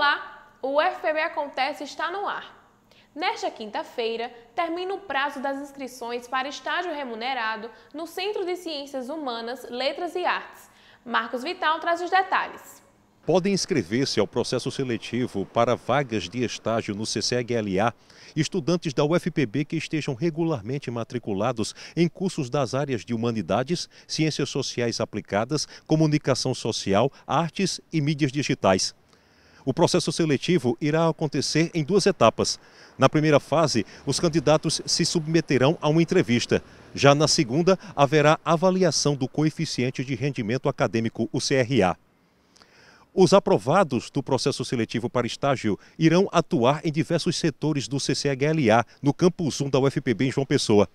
Olá, o FPB Acontece está no ar. Nesta quinta-feira, termina o prazo das inscrições para estágio remunerado no Centro de Ciências Humanas, Letras e Artes. Marcos Vital traz os detalhes. Podem inscrever-se ao processo seletivo para vagas de estágio no CCHLA estudantes da UFPB que estejam regularmente matriculados em cursos das áreas de Humanidades, Ciências Sociais Aplicadas, Comunicação Social, Artes e Mídias Digitais. O processo seletivo irá acontecer em duas etapas. Na primeira fase, os candidatos se submeterão a uma entrevista. Já na segunda, haverá avaliação do coeficiente de rendimento acadêmico, o CRA. Os aprovados do processo seletivo para estágio irão atuar em diversos setores do CCHLA, no campus 1 da UFPB em João Pessoa.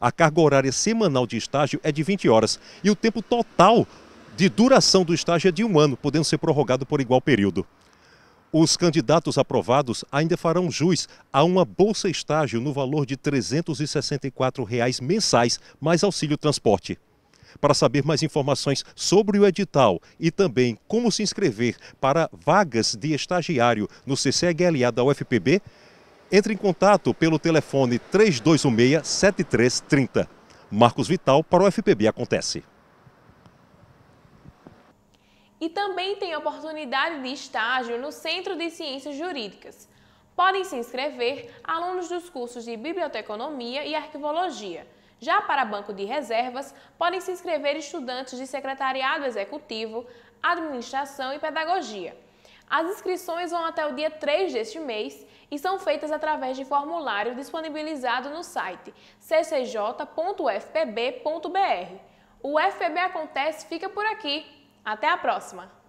A carga horária semanal de estágio é de 20 horas e o tempo total de duração do estágio é de um ano, podendo ser prorrogado por igual período. Os candidatos aprovados ainda farão jus a uma bolsa estágio no valor de R$ 364 reais mensais, mais auxílio transporte. Para saber mais informações sobre o edital e também como se inscrever para vagas de estagiário no CCHLA da UFPB, entre em contato pelo telefone 3216-7330. Marcos Vital para o UFPB Acontece e também tem oportunidade de estágio no Centro de Ciências Jurídicas. Podem se inscrever alunos dos cursos de Biblioteconomia e Arquivologia. Já para banco de reservas, podem se inscrever estudantes de Secretariado Executivo, Administração e Pedagogia. As inscrições vão até o dia 3 deste mês e são feitas através de formulário disponibilizado no site ccj.fpb.br. O FPB Acontece fica por aqui. Até a próxima!